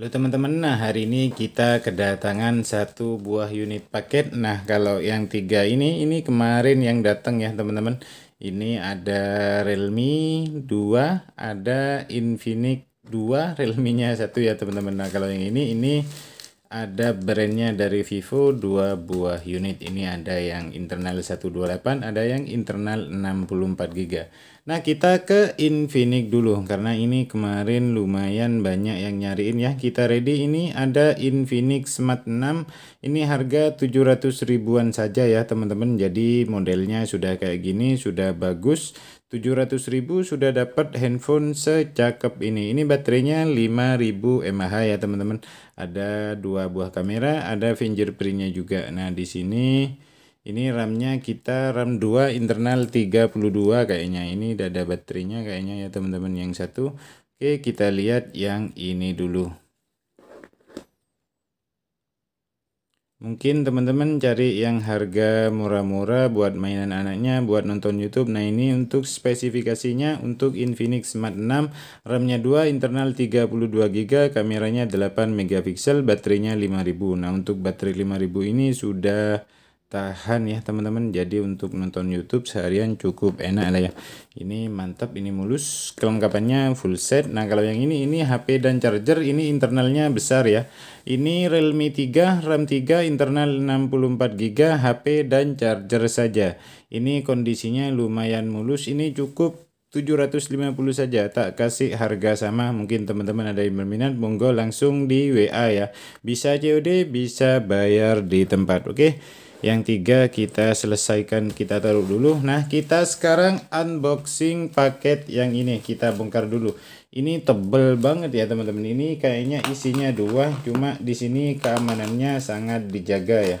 Halo teman-teman, nah hari ini kita kedatangan satu buah unit paket. Nah kalau yang tiga ini, ini kemarin yang datang ya teman-teman. Ini ada Realme 2, ada Infinix 2, Realme-nya satu ya teman-teman. Nah kalau yang ini, ini ada brandnya dari Vivo dua buah unit ini ada yang internal 128 ada yang internal 64GB nah kita ke Infinix dulu karena ini kemarin lumayan banyak yang nyariin ya kita ready ini ada Infinix Smart 6 ini harga 700 ribuan saja ya teman-teman jadi modelnya sudah kayak gini sudah bagus ratus ribu sudah dapat handphone secakep ini. Ini baterainya 5000 mAh ya teman-teman. Ada dua buah kamera, ada fingerprintnya juga. Nah di sini ini RAM-nya kita RAM 2 internal 32 kayaknya. Ini udah ada baterainya kayaknya ya teman-teman yang satu. Oke kita lihat yang ini dulu. Mungkin teman-teman cari yang harga murah-murah buat mainan anaknya, buat nonton YouTube. Nah ini untuk spesifikasinya untuk Infinix Smart 6, RAM-nya 2, internal 32GB, kameranya 8 megapiksel, baterainya 5000. Nah untuk baterai 5000 ini sudah tahan ya teman-teman jadi untuk nonton YouTube seharian cukup enak lah ya ini mantap ini mulus kelengkapannya full set nah kalau yang ini ini HP dan charger ini internalnya besar ya ini Realme 3 RAM 3 internal 64GB HP dan charger saja ini kondisinya lumayan mulus ini cukup 750 saja tak kasih harga sama mungkin teman-teman ada yang berminat monggo langsung di WA ya bisa COD bisa bayar di tempat oke okay? Yang tiga kita selesaikan kita taruh dulu. Nah kita sekarang unboxing paket yang ini kita bongkar dulu. Ini tebel banget ya teman-teman. Ini kayaknya isinya dua cuma di sini keamanannya sangat dijaga ya.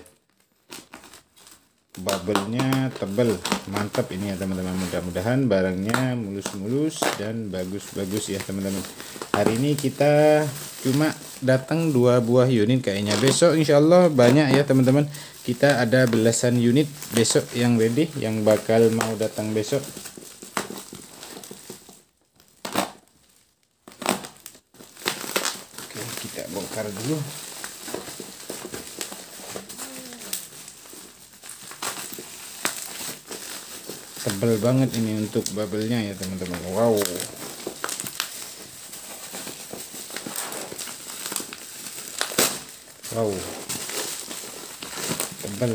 Bubblenya tebel mantap ini ya teman-teman. Mudah-mudahan barangnya mulus-mulus dan bagus-bagus ya teman-teman. Hari ini kita cuma datang dua buah unit kayaknya besok insya Allah banyak ya teman-teman kita ada belasan unit besok yang ready yang bakal mau datang besok oke kita bongkar dulu tebel banget ini untuk bubble-nya ya teman-teman wow wow tebal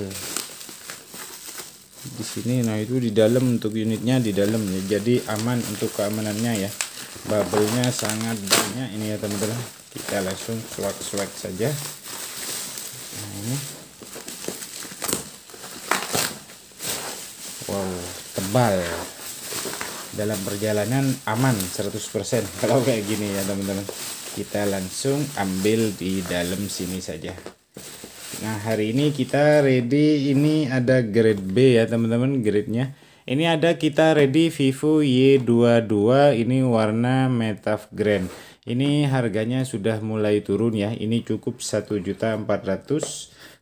di sini nah itu di dalam untuk unitnya di dalam ya jadi aman untuk keamanannya ya bubble-nya sangat banyak ini ya teman-teman kita langsung swak-swak saja nah ini wow tebal dalam perjalanan aman 100% kalau kayak gini ya teman-teman kita langsung ambil di dalam sini saja nah hari ini kita ready ini ada grade B ya teman-teman grade-nya ini ada kita ready Vivo Y22 ini warna Metaf Grand ini harganya sudah mulai turun ya ini cukup 1.400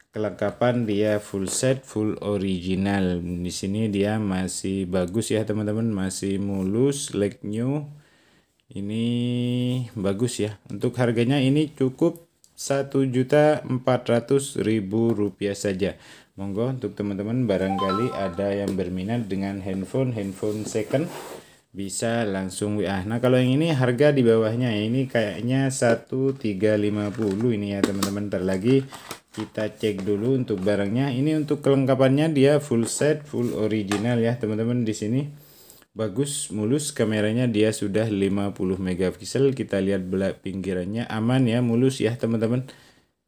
kelengkapan dia full set full original di sini dia masih bagus ya teman-teman masih mulus like new ini bagus ya untuk harganya ini cukup rp rupiah saja monggo untuk teman-teman barangkali ada yang berminat dengan handphone handphone second bisa langsung WA. Nah, kalau yang ini harga di bawahnya ini kayaknya 1350 ini ya teman-teman. Terlagi lagi kita cek dulu untuk barangnya. Ini untuk kelengkapannya dia full set, full original ya teman-teman di sini bagus mulus kameranya dia sudah 50 megapiksel kita lihat belak pinggirannya aman ya mulus ya teman-teman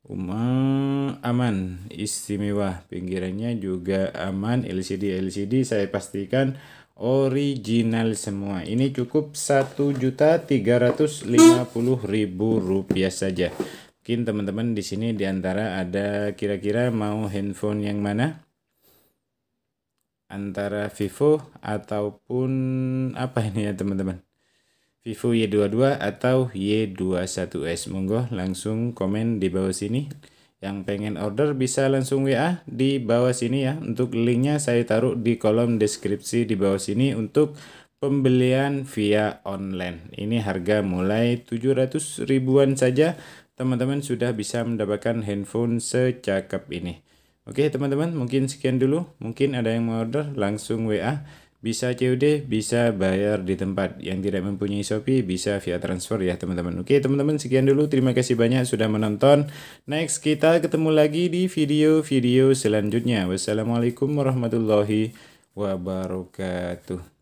Uma aman istimewa pinggirannya juga aman LCD LCD saya pastikan original semua ini cukup Rp1.350.000 saja mungkin teman-teman di sini diantara ada kira-kira mau handphone yang mana antara Vivo ataupun apa ini ya teman-teman Vivo Y22 atau Y21s monggo langsung komen di bawah sini yang pengen order bisa langsung WA di bawah sini ya untuk linknya saya taruh di kolom deskripsi di bawah sini untuk pembelian via online ini harga mulai 700 ribuan saja teman-teman sudah bisa mendapatkan handphone secakap ini Oke teman-teman, mungkin sekian dulu. Mungkin ada yang mau order, langsung WA. Bisa COD, bisa bayar di tempat. Yang tidak mempunyai Shopee, bisa via transfer ya teman-teman. Oke teman-teman, sekian dulu. Terima kasih banyak sudah menonton. Next, kita ketemu lagi di video-video selanjutnya. Wassalamualaikum warahmatullahi wabarakatuh.